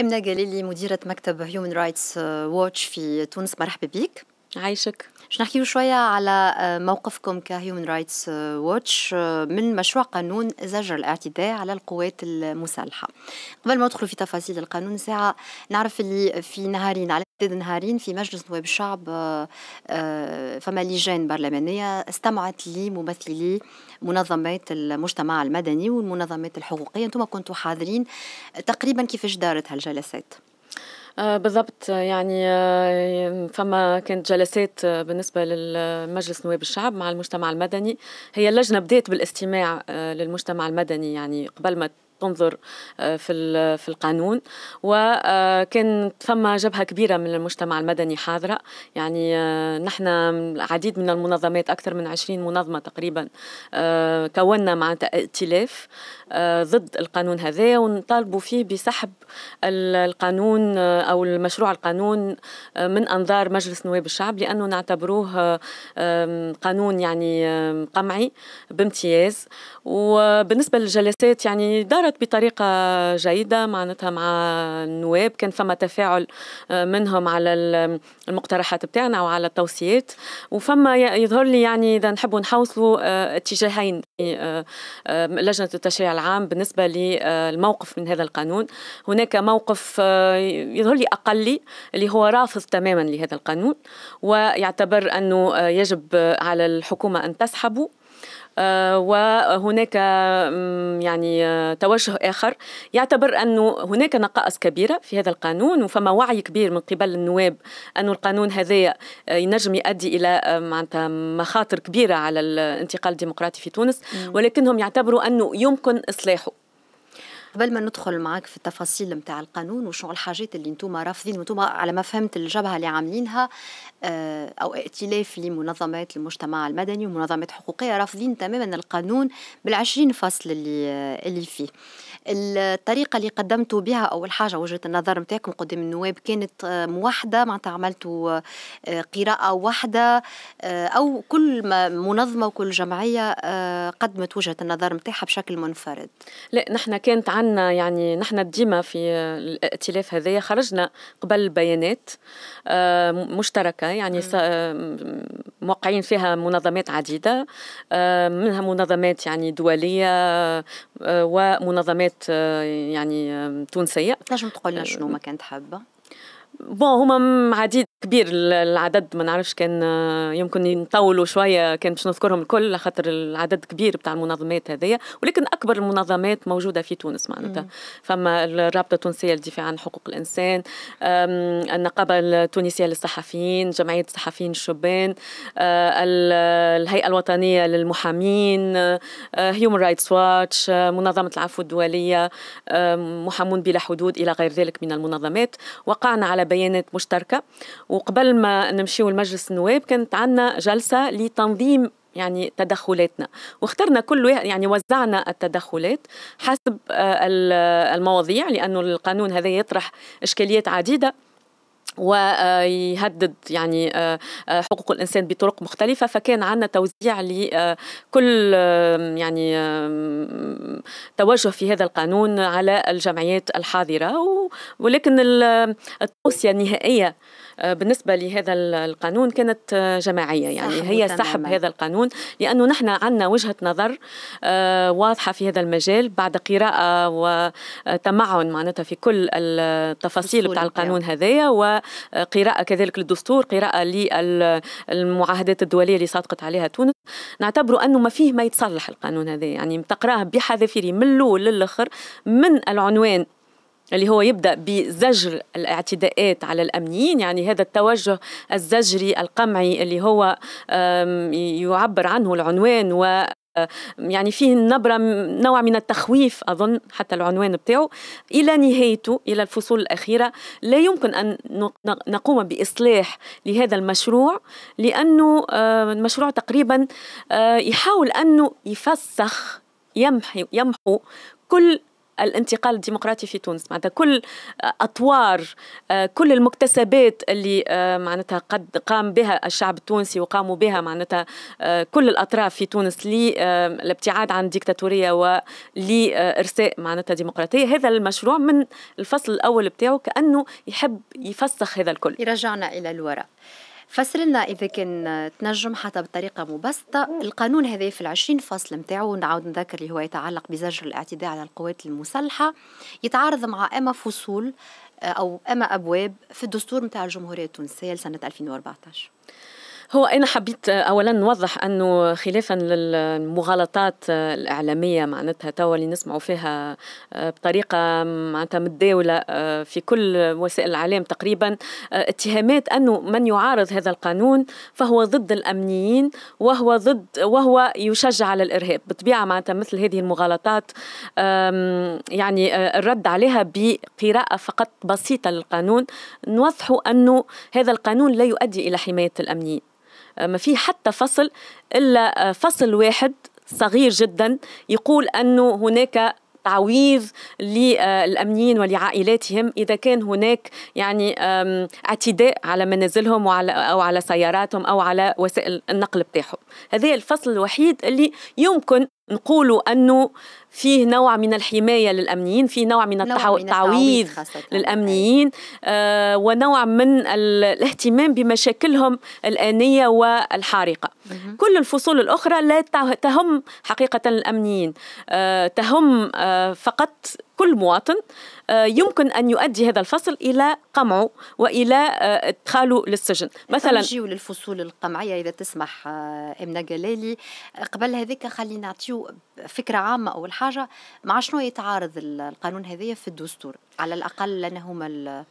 امنا جليلي مديره مكتب هيومن رايتس واتش في تونس مرحبا بك عايشك مش نحكيو شوية على آه، موقفكم كهيومن رايتس ووتش من مشروع قانون زجر الاعتداء على القوات المسلحة قبل ما ندخل في تفاصيل القانون ساعة نعرف اللي في نهارين على امتداد نهارين في مجلس نواب الشعب آه، آه، فما لجان برلمانية استمعت لممثلي منظمات المجتمع المدني والمنظمات الحقوقية انتم كنتوا حاضرين تقريبا كيفاش دارت هالجلسات آه، بالضبط آه، يعني آه، فما كانت جلسات بالنسبة للمجلس نواب الشعب مع المجتمع المدني هي اللجنة بدأت بالاستماع للمجتمع المدني يعني قبل ما تنظر في في القانون وكانت فما جبهه كبيره من المجتمع المدني حاضره يعني نحن العديد من المنظمات اكثر من 20 منظمه تقريبا كونا مع ائتلاف آه، ضد القانون هذا ونطالبوا فيه بسحب القانون آه، أو المشروع القانون آه، من أنظار مجلس نواب الشعب لأنه نعتبروه قانون يعني قمعي بامتياز وبالنسبة للجلسات يعني دارت بطريقة جيدة معناتها مع النواب كان فما تفاعل منهم على المقترحات بتاعنا وعلى التوصيات وفما يظهر لي يعني إذا نحبوا نحوصلوا اتجاهين لجنة التشريع عام بالنسبة للموقف من هذا القانون هناك موقف آه، يظهر لي أقلي اللي هو رافض تماما لهذا القانون ويعتبر أنه آه، يجب على الحكومة أن تسحبه آه، وهناك يعني آه، توجه آخر يعتبر أنه هناك نقائص كبيرة في هذا القانون وفما وعي كبير من قبل النواب أن القانون هذا آه، ينجم يؤدي إلى معناتها مخاطر كبيرة على الانتقال الديمقراطي في تونس ولكنهم يعتبروا أنه يمكن إصلاحه قبل ما ندخل معك في التفاصيل نتاع القانون وشو الحاجات اللي انتم رافضين انتم على ما فهمت الجبهه اللي عاملينها آه، او ائتلاف لمنظمات المجتمع المدني ومنظمات حقوقيه رافضين تماما القانون بالعشرين فصل اللي اللي فيه الطريقه اللي قدمتوا بها اول حاجه وجهه النظر نتاعكم قدام النواب كانت آه، موحده معناتها عملتوا آه، قراءه واحده آه، او كل منظمه وكل جمعيه قدمت وجهه النظر نتاعها بشكل منفرد لا نحن كانت عندنا يعني نحن ديما في الائتلاف هذايا خرجنا قبل بيانات مشتركه يعني موقعين فيها منظمات عديده منها منظمات يعني دوليه ومنظمات كانت آه، يعني تونسية تنجم تقول لنا آه، شنو ما كانت حابة بون هما عديد كبير العدد ما نعرفش كان آه، يمكن نطولوا شويه كان باش نذكرهم الكل خاطر العدد كبير بتاع المنظمات هذيا ولكن اكبر المنظمات موجوده في تونس معناتها فما الرابطه التونسيه للدفاع عن حقوق الانسان النقابه التونسيه للصحفيين جمعيه الصحفيين الشبان آه، الهيئه الوطنيه للمحامين هيومن رايتس واتش منظمه العفو الدوليه محامون بلا حدود الى غير ذلك من المنظمات وقعنا على بيانات مشتركه وقبل ما نمشيو لمجلس النواب كانت عندنا جلسه لتنظيم يعني تدخلاتنا واخترنا كل واحد يعني وزعنا التدخلات حسب آه، المواضيع لانه القانون هذا يطرح اشكاليات عديده ويهدد يعني آه، آه، حقوق الانسان بطرق مختلفه فكان عندنا توزيع لكل آه، يعني توجه في هذا القانون على الجمعيات الحاضره ولكن التوصيه النهائيه بالنسبة لهذا القانون كانت جماعية يعني هي هي سحب هذا القانون لأنه نحن عندنا وجهة نظر آه، واضحة في هذا المجال بعد قراءة وتمعن معناتها في كل التفاصيل بتاع القانون هذايا وقراءة كذلك للدستور قراءة للمعاهدات الدولية اللي صادقت عليها تونس نعتبروا أنه ما فيه ما يتصلح القانون هذا يعني تقراه بحذافيره من الأول للآخر من العنوان اللي هو يبدأ بزجر الاعتداءات على الأمنيين يعني هذا التوجه الزجري القمعي اللي هو يعبر عنه العنوان و يعني فيه نبرة نوع من التخويف أظن حتى العنوان بتاعه إلى نهايته إلى الفصول الأخيرة لا يمكن أن نقوم بإصلاح لهذا المشروع لأنه المشروع تقريبا آه، يحاول أنه يفسخ يمحو, يمحو كل الانتقال الديمقراطي في تونس معناتها كل اطوار آه، كل المكتسبات اللي آه، معناتها قد قام بها الشعب التونسي وقاموا بها معناتها آه، كل الاطراف في تونس للابتعاد عن الديكتاتوريه ولارساء معناتها ديمقراطيه هذا المشروع من الفصل الاول بتاعه كانه يحب يفسخ هذا الكل يرجعنا الى الوراء فسر لنا اذا كان تنجم حتى بطريقه مبسطه القانون هذا في العشرين فصل نتاعو نعاود نذكر اللي هو يتعلق بزجر الاعتداء على القوات المسلحه يتعارض مع اما فصول آه، او اما ابواب في الدستور نتاع الجمهوريه التونسيه لسنه 2014 هو أنا حبيت أولا نوضح أنه خلافا للمغالطات الإعلامية معناتها توا اللي نسمعوا فيها آه، بطريقة معناتها متداولة آه، في كل وسائل الإعلام تقريبا آه، اتهامات أنه من يعارض هذا القانون فهو ضد الأمنيين وهو ضد وهو يشجع على الإرهاب بالطبيعة معناتها مثل هذه المغالطات يعني الرد عليها بقراءة فقط بسيطة للقانون نوضحوا أنه هذا القانون لا يؤدي إلى حماية الأمنيين آه، ما في حتى فصل إلا آه، فصل واحد صغير جدا يقول أنه هناك تعويض للامنيين ولعائلاتهم اذا كان هناك يعني اعتداء على منازلهم وعلى او على سياراتهم او على وسائل النقل بتاعهم هذا الفصل الوحيد اللي يمكن نقولوا أنه فيه نوع من الحماية للأمنيين فيه نوع من التعويض أيوة. للأمنيين آه ونوع من الاهتمام بمشاكلهم الآنية والحارقة كل الفصول الأخرى لا تهم حقيقة الأمنيين آه تهم آه فقط كل مواطن آه، يمكن أن يؤدي هذا الفصل إلى قمعه وإلى آه، إدخاله للسجن مثلا نجيو للفصول القمعية إذا تسمح آه، أمنا جلالي قبل هذيك خلينا نعطيو فكرة عامة أول حاجة مع شنو يتعارض القانون هذايا في الدستور على الأقل لأن هما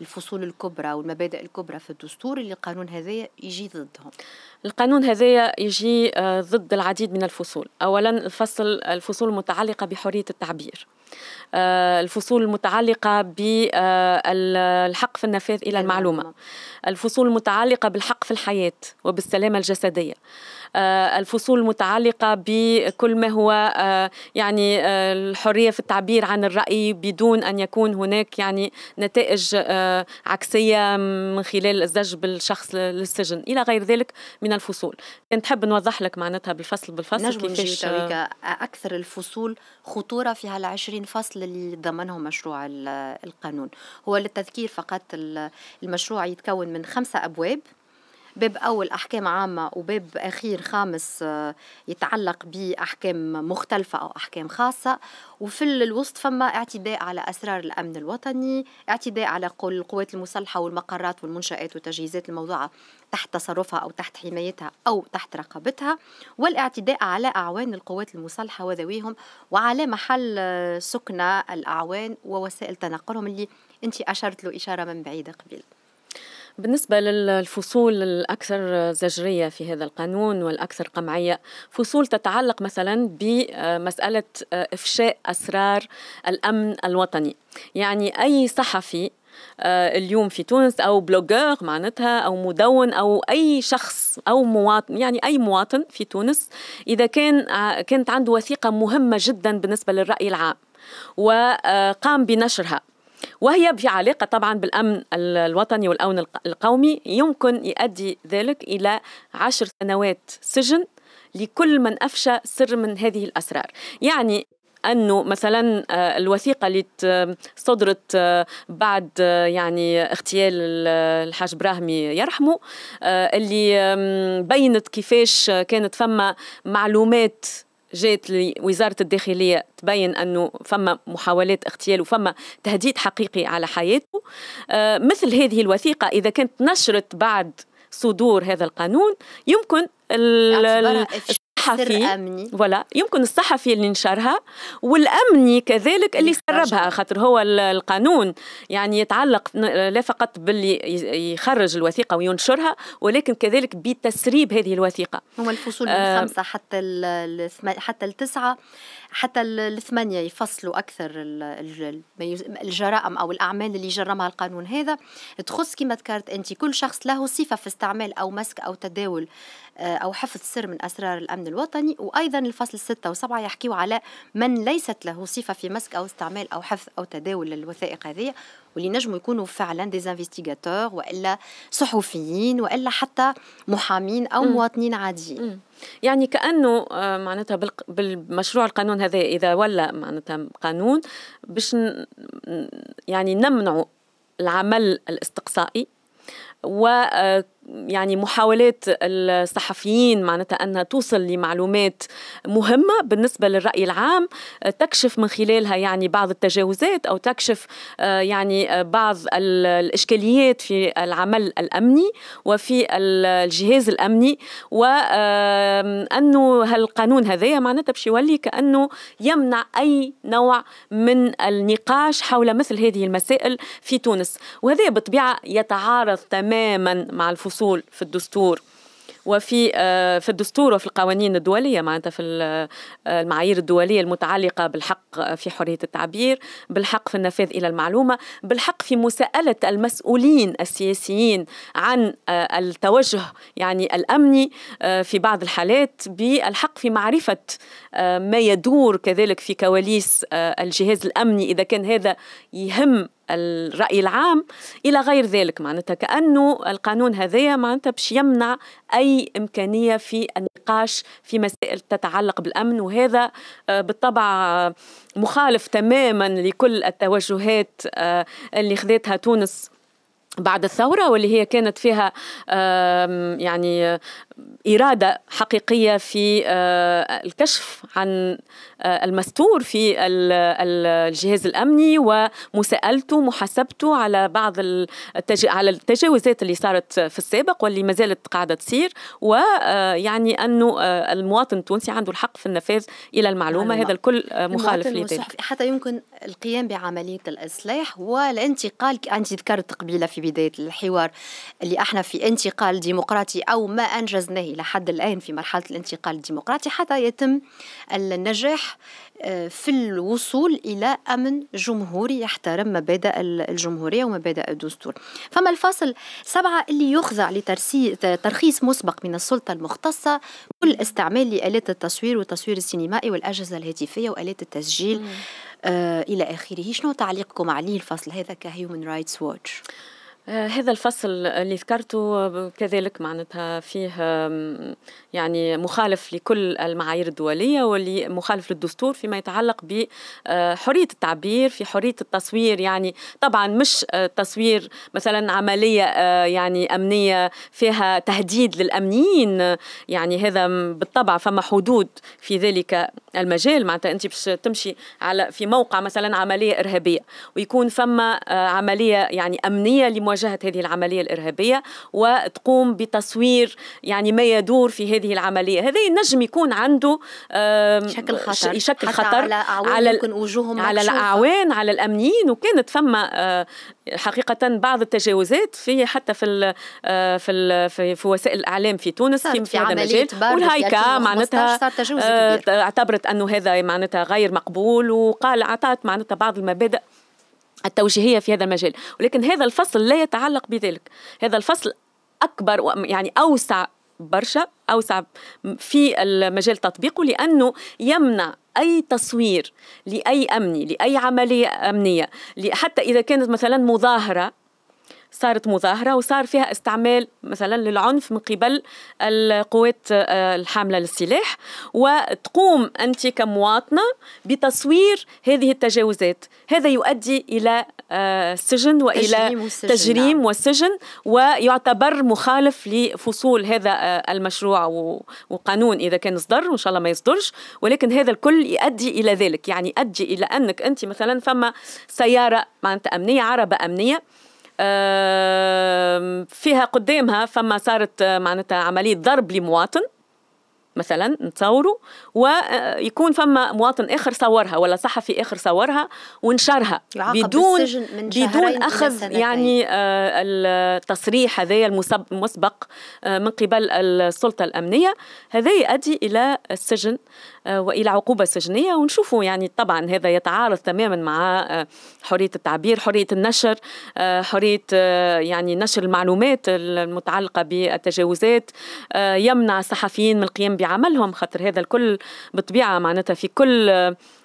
الفصول الكبرى والمبادئ الكبرى في الدستور اللي القانون هذا يجي ضدهم القانون هذا يجي آه، ضد العديد من الفصول اولا الفصل الفصول المتعلقه بحريه التعبير آه، الفصول المتعلقة بالحق آه، في النفاذ إلى المعلومة الفصول المتعلقة بالحق في الحياة وبالسلامة الجسدية الفصول المتعلقة بكل ما هو يعني الحرية في التعبير عن الرأي بدون أن يكون هناك يعني نتائج عكسية من خلال الزج بالشخص للسجن إلى غير ذلك من الفصول حب نوضح لك معناتها بالفصل بالفصل نجم كيفاش أكثر الفصول خطورة في هالعشرين فصل اللي ضمنهم مشروع القانون هو للتذكير فقط المشروع يتكون من خمسة أبواب باب أول أحكام عامة وباب أخير خامس آه، يتعلق بأحكام مختلفة أو أحكام خاصة وفي الوسط فما اعتداء على أسرار الأمن الوطني اعتداء على القوات المسلحة والمقرات والمنشآت والتجهيزات الموضوعة تحت تصرفها أو تحت حمايتها أو تحت رقابتها والاعتداء على أعوان القوات المسلحة وذويهم وعلى محل آه، سكنه الأعوان ووسائل تنقلهم اللي أنت أشرت له إشارة من بعيد قبيل بالنسبة للفصول الأكثر زجرية في هذا القانون والأكثر قمعية فصول تتعلق مثلا بمسألة إفشاء أسرار الأمن الوطني يعني أي صحفي آه، اليوم في تونس او بلوغر معناتها او مدون او اي شخص او مواطن يعني اي مواطن في تونس اذا كان آه، كانت عنده وثيقه مهمه جدا بالنسبه للراي العام وقام بنشرها وهي في علاقة طبعا بالأمن الوطني والأمن القومي يمكن يؤدي ذلك إلى عشر سنوات سجن لكل من أفشى سر من هذه الأسرار يعني انه مثلا آه، الوثيقه اللي صدرت آه، بعد آه، يعني اغتيال الحاج براهمي يرحمه اللي بينت كيفاش كانت فما معلومات جات لوزارة الداخلية تبين أنه فما محاولات اغتيال وفما تهديد حقيقي على حياته آه، مثل هذه الوثيقة إذا كانت نشرت بعد صدور هذا القانون يمكن الصحفي ولا يمكن الصحفي اللي نشرها والامني كذلك اللي سربها خاطر هو القانون يعني يتعلق لا فقط باللي يخرج الوثيقه وينشرها ولكن كذلك بتسريب هذه الوثيقه هو الفصول آه من خمسه حتى حتى التسعه حتى الثمانيه يفصلوا اكثر الجرائم او الاعمال اللي جرمها القانون هذا تخص كما ذكرت انت كل شخص له صفه في استعمال او مسك او تداول آه، او حفظ سر من اسرار الامن الوطني الوطني وأيضا الفصل 6 و7 يحكيوا على من ليست له صفة في مسك أو استعمال أو حفظ أو تداول الوثائق هذه واللي نجموا يكونوا فعلا ديزانفيستيغاتور والا صحفيين والا حتى محامين او م. مواطنين عاديين يعني كانه آه، معناتها بالمشروع القانون هذا اذا ولا معناتها قانون باش يعني نمنعوا العمل الاستقصائي و آه، يعني محاولات الصحفيين معناتها انها توصل لمعلومات مهمه بالنسبه للراي العام تكشف من خلالها يعني بعض التجاوزات او تكشف آه، يعني آه، بعض الاشكاليات في العمل الامني وفي الجهاز الامني وانه هالقانون هذايا معناتها باش يولي كانه يمنع اي نوع من النقاش حول مثل هذه المسائل في تونس وهذا بالطبيعه يتعارض تماما مع الفصول الأصول في الدستور وفي آه، في الدستور وفي القوانين الدولية معناتها في آه، المعايير الدولية المتعلقة بالحق آه، في حرية التعبير بالحق في النفاذ إلى المعلومة بالحق في مساءلة المسؤولين السياسيين عن التوجه يعني الأمني في بعض الحالات بالحق في معرفة ما يدور كذلك في كواليس الجهاز الأمني إذا كان هذا يهم الرأي العام إلى غير ذلك معناتها كأنه القانون هذايا معناتها باش يمنع أي إمكانية في النقاش في مسائل تتعلق بالأمن وهذا آه، بالطبع آه، مخالف تماما لكل التوجهات آه، اللي خذتها تونس بعد الثورة واللي هي كانت فيها يعني إرادة حقيقية في آه، الكشف عن آه، المستور في الجهاز الأمني ومساءلته محاسبته على بعض التج... على التجاوزات اللي صارت في السابق واللي ما زالت قاعدة تصير ويعني آه، أنه المواطن التونسي عنده الحق في النفاذ إلى المعلومة هذا الكل مخالف لذلك حتى يمكن القيام بعملية الإصلاح والانتقال أنت ذكرت قبيلة في بداية الحوار اللي احنا في انتقال ديمقراطي أو ما أنجزناه لحد الآن في مرحلة الانتقال الديمقراطي حتى يتم النجاح آه، في الوصول إلى أمن جمهوري يحترم مبادئ الجمهورية ومبادئ الدستور فما الفصل سبعة اللي يخضع لترخيص مسبق من السلطة المختصة كل استعمال لآلات التصوير والتصوير السينمائي والأجهزة الهاتفية وآلات التسجيل آه إلى آخره شنو تعليقكم عليه الفصل هذا كهيومن رايتس ووتش آه، هذا الفصل اللي ذكرته كذلك معناتها فيه يعني مخالف لكل المعايير الدولية واللي مخالف للدستور فيما يتعلق بحرية آه، التعبير في حرية التصوير يعني طبعا مش آه، تصوير مثلا عملية يعني أمنية فيها تهديد للأمنيين يعني هذا بالطبع فما حدود في ذلك المجال معناتها أنت باش تمشي على في موقع مثلا عملية إرهابية ويكون فما عملية يعني أمنية لمواجهة مواجهه هذه العمليه الارهابيه وتقوم بتصوير يعني ما يدور في هذه العمليه هذا نجم يكون عنده شكل خطر يشكل خطر على اعوان على يمكن وجوههم على الاعوان على الامنيين وكانت فما آه، حقيقه بعض التجاوزات في حتى في الـ آه، في الـ في, في وسائل الاعلام في تونس في, في هذا المجال والهايكا معناتها آه، اعتبرت انه هذا معناتها غير مقبول وقال اعطت معناتها بعض المبادئ التوجيهية في هذا المجال ولكن هذا الفصل لا يتعلق بذلك هذا الفصل أكبر يعني أوسع برشا أوسع في المجال تطبيقه لأنه يمنع أي تصوير لأي أمني لأي عملية أمنية حتى إذا كانت مثلا مظاهرة صارت مظاهرة وصار فيها استعمال مثلا للعنف من قبل القوات آه، الحاملة للسلاح وتقوم أنت كمواطنة بتصوير هذه التجاوزات هذا يؤدي إلى السجن آه، وإلى نعم. تجريم والسجن ويعتبر مخالف لفصول هذا آه، المشروع وقانون إذا كان صدر وإن شاء الله ما يصدرش ولكن هذا الكل يؤدي إلى ذلك يعني يؤدي إلى أنك أنت مثلا فما سيارة معناتها أمنية عربة أمنية فيها قدامها فما صارت آه، معناتها عملية ضرب لمواطن مثلا نتصوره ويكون فما مواطن اخر صورها ولا صحفي اخر صورها ونشرها بدون من بدون اخذ يعني آه، التصريح هذايا المسبق آه، من قبل السلطه الامنيه هذا يؤدي الى السجن آه، والى عقوبه سجنيه ونشوفوا يعني طبعا هذا يتعارض تماما مع حريه التعبير حريه النشر حريه يعني نشر المعلومات المتعلقه بالتجاوزات يمنع الصحفيين من القيام بعملهم خاطر هذا الكل بطبيعه معناتها في كل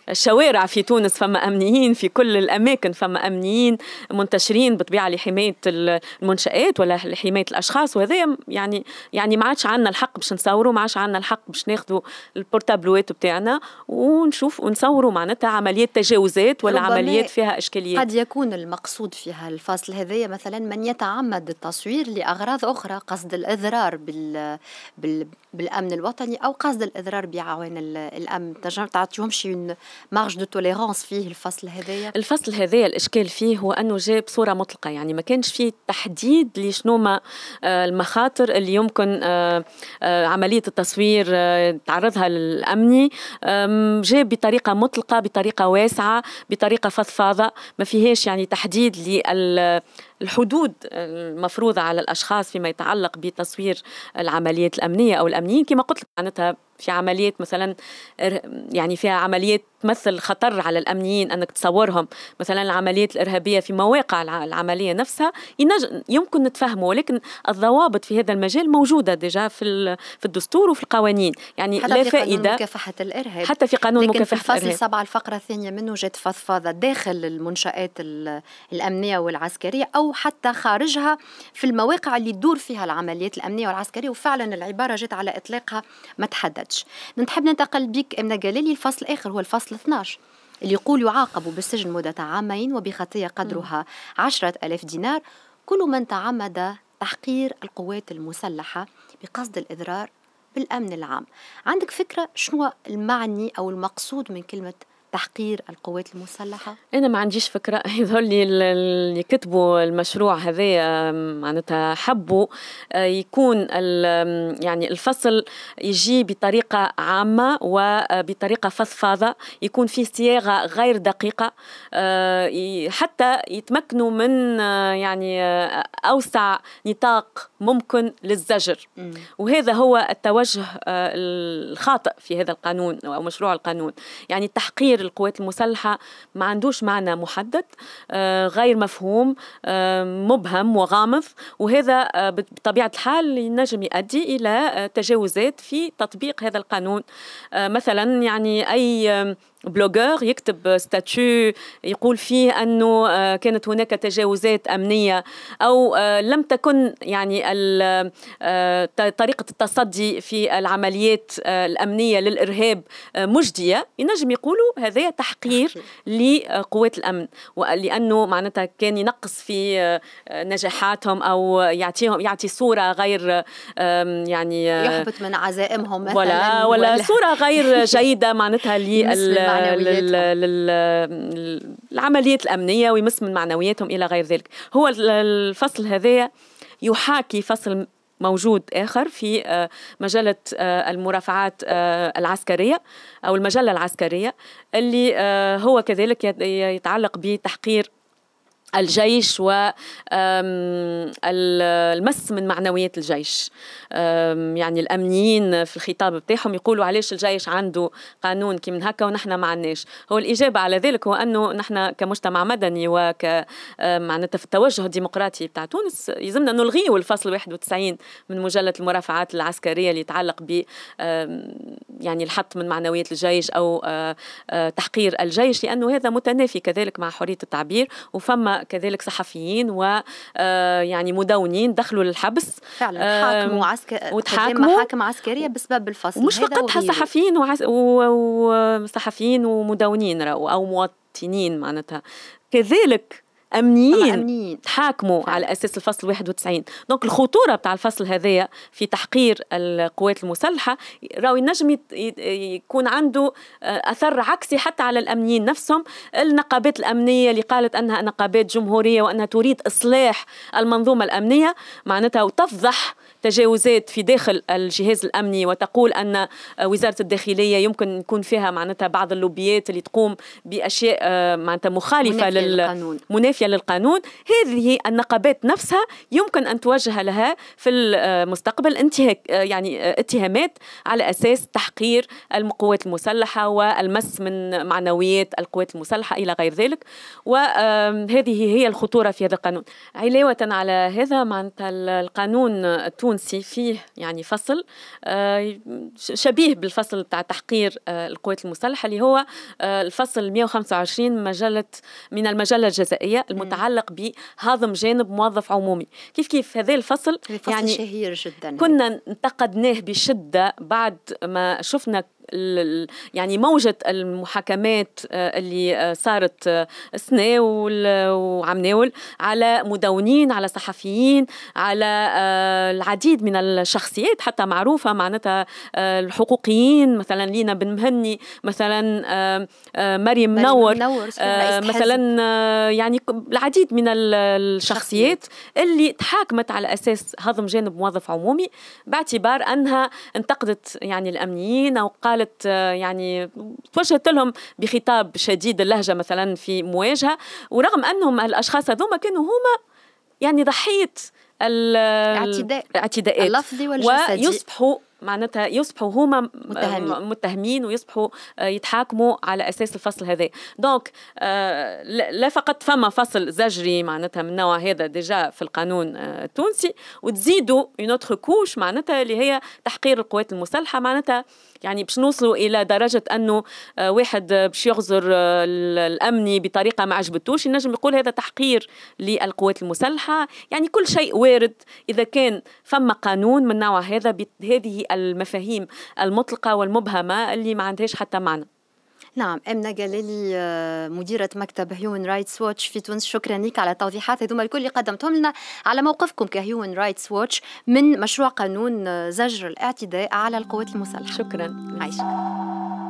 الشوارع في تونس فما امنيين في كل الاماكن فما امنيين منتشرين بالطبيعه لحمايه المنشات ولا لحمايه الاشخاص وهذا يعني يعني ما عادش عندنا الحق باش نصوروا ما عادش عندنا الحق باش ناخذوا البورتابلوات بتاعنا ونشوف ونصوروا معناتها عمليات تجاوزات ولا عمليات فيها اشكاليات قد يكون المقصود في هالفصل هذايا مثلا من يتعمد التصوير لاغراض اخرى قصد الاضرار بال, بال... بالامن الوطني او قصد الاضرار بعوان الامن تنجم تعطيهمش مارج دو توليرونس فيه الفصل هذايا الفصل هذايا الاشكال فيه هو انه جاء بصوره مطلقه يعني ما كانش فيه تحديد لشنو ما آه، المخاطر اللي يمكن آه، آه، عمليه التصوير تعرضها الامني جاء بطريقه مطلقه بطريقه واسعه بطريقه فضفاضه ما فيهاش يعني تحديد لل الحدود المفروضة على الأشخاص فيما يتعلق بتصوير العمليات الأمنية أو الأمنيين كما قلت لك معناتها في عمليات مثلا يعني فيها عمليات تمثل خطر على الامنيين انك تصورهم مثلا العمليات الارهابيه في مواقع العمليه نفسها يمكن نتفهمه ولكن الضوابط في هذا المجال موجوده ديجا في في الدستور وفي القوانين يعني حتى لا في فائده قانون مكافحه الارهاب حتى في قانون لكن مكافحه في الفصل سبعه الفقره الثانيه منه جات فضفاضه داخل المنشات الامنيه والعسكريه او وحتى خارجها في المواقع اللي تدور فيها العمليات الامنيه والعسكريه وفعلا العباره جات على اطلاقها ما تحددش نحب ننتقل بك امنا جلالي الفصل الاخر هو الفصل 12 اللي يقول يعاقب بالسجن مدة عامين وبخطية قدرها عشرة ألاف دينار كل من تعمد تحقير القوات المسلحة بقصد الإضرار بالأمن العام عندك فكرة شنو المعني أو المقصود من كلمة تحقير القوات المسلحه انا ما عنديش فكره هذول اللي كتبوا المشروع هذا معناتها حبوا آه، يكون يعني الفصل يجي بطريقه عامه وبطريقه آه، فضفاضه يكون في صياغه غير دقيقه آه، حتى يتمكنوا من يعني اوسع نطاق ممكن للزجر وهذا هو التوجه الخاطئ في هذا القانون او مشروع القانون يعني تحقير القوات المسلحة ما عندوش معنى محدد آه، غير مفهوم آه، مبهم وغامض وهذا آه، بطبيعة الحال ينجم يؤدي إلى تجاوزات في تطبيق هذا القانون مثلا يعني أي بلوغر يكتب ستاتيو يقول فيه انه آه، كانت هناك تجاوزات امنيه او آه، لم تكن يعني آه، طريقه التصدي في العمليات الامنيه للارهاب مجديه ينجم يقولوا هذا تحقير لقوات الامن لانه معناتها كان ينقص في نجاحاتهم او يعطيهم يعطي صوره غير يعني يحبط من عزائمهم مثلا ولا ولا, ولا صوره غير جيده معناتها لل للعمليات الأمنية ويمس من معنوياتهم إلى غير ذلك هو الفصل هذا يحاكي فصل موجود آخر في آه، مجلة آه، المرافعات آه، العسكرية أو المجلة العسكرية اللي هو كذلك يتعلق بتحقير الجيش والمس من معنويات الجيش يعني الأمنيين في الخطاب بتاعهم يقولوا علاش الجيش عنده قانون كي من هكا ونحن ما عندناش هو الإجابة على ذلك هو أنه نحن كمجتمع مدني وك معناتها في التوجه الديمقراطي بتاع تونس يلزمنا نلغيه الفصل 91 من مجلد المرافعات العسكرية اللي يتعلق ب يعني الحط من معنويات الجيش أو تحقير الجيش لأنه هذا متنافي كذلك مع حرية التعبير وفما وكذلك صحفيين آه، يعني مدونين دخلوا للحبس فعلا تحاكموا عسكر وتحاكموا محاكم عسكريه بسبب الفصل مش فقط صحفيين وعس... وصحفيين ومدونين او مواطنين معناتها كذلك امنيين امنيين تحاكموا على اساس الفصل 91 دونك الخطوره بتاع الفصل هذايا في تحقير القوات المسلحه راهو ينجم يكون عنده آه، اثر عكسي حتى على الامنيين نفسهم النقابات الامنيه اللي قالت انها نقابات جمهوريه وانها تريد اصلاح المنظومه الامنيه معناتها وتفضح تجاوزات في داخل الجهاز الامني وتقول ان آه، وزاره الداخليه يمكن يكون فيها معناتها بعض اللوبيات اللي تقوم باشياء آه، معناتها مخالفه منافية لل... للقانون منافيه للقانون هذه النقابات نفسها يمكن ان توجه لها في المستقبل آه، انتهاك يعني اتهامات على اساس تحقير القوات المسلحه والمس من معنويات القوات المسلحه الى غير ذلك وهذه هي الخطوره في هذا القانون علاوه على هذا معناتها القانون التونسي التونسي فيه يعني فصل آه، شبيه بالفصل بتاع تحقير آه، القوات المسلحة اللي هو آه، الفصل 125 مجلة من المجلة الجزائية المتعلق بهضم جانب موظف عمومي كيف كيف هذا الفصل يعني شهير جدا كنا انتقدناه بشدة بعد ما شفنا يعني موجة المحاكمات آه، اللي آه، صارت سنة وعم ناول على مدونين على صحفيين على آه، العديد من الشخصيات حتى معروفة معناتها الحقوقيين مثلا لينا بن مهني مثلا مريم منور مثلا يعني العديد من الشخصيات اللي تحاكمت على أساس هضم جانب موظف عمومي باعتبار أنها انتقدت يعني الأمنيين أو قال قالت آه، يعني توجهت لهم بخطاب شديد اللهجه مثلا في مواجهه ورغم انهم الاشخاص هذوما كانوا هما يعني ضحيه الاعتداء الاعتداءات اللفظي والجسدي ويصبحوا معناتها يصبحوا هما متهمين, متهمين ويصبحوا آه، يتحاكموا على اساس الفصل هذا دونك آه، لا فقط فما فصل زجري معناتها من النوع هذا ديجا في القانون التونسي وتزيدوا اون اوتر كوش معناتها اللي هي تحقير القوات المسلحه معناتها يعني باش نوصلوا الى درجه انه آه، واحد باش يغزر آه، الامني بطريقه ما عجبتوش ينجم يقول هذا تحقير للقوات المسلحه يعني كل شيء وارد اذا كان فما قانون من نوع هذا بهذه المفاهيم المطلقه والمبهمه اللي ما عندهاش حتى معنى نعم امنه جلالي مديره مكتب هيومن رايتس واتش في تونس شكرا لك على التوضيحات هذوما الكل اللي قدمتهم لنا على موقفكم كهيومن رايتس واتش من مشروع قانون زجر الاعتداء على القوات المسلحه شكرا عايشك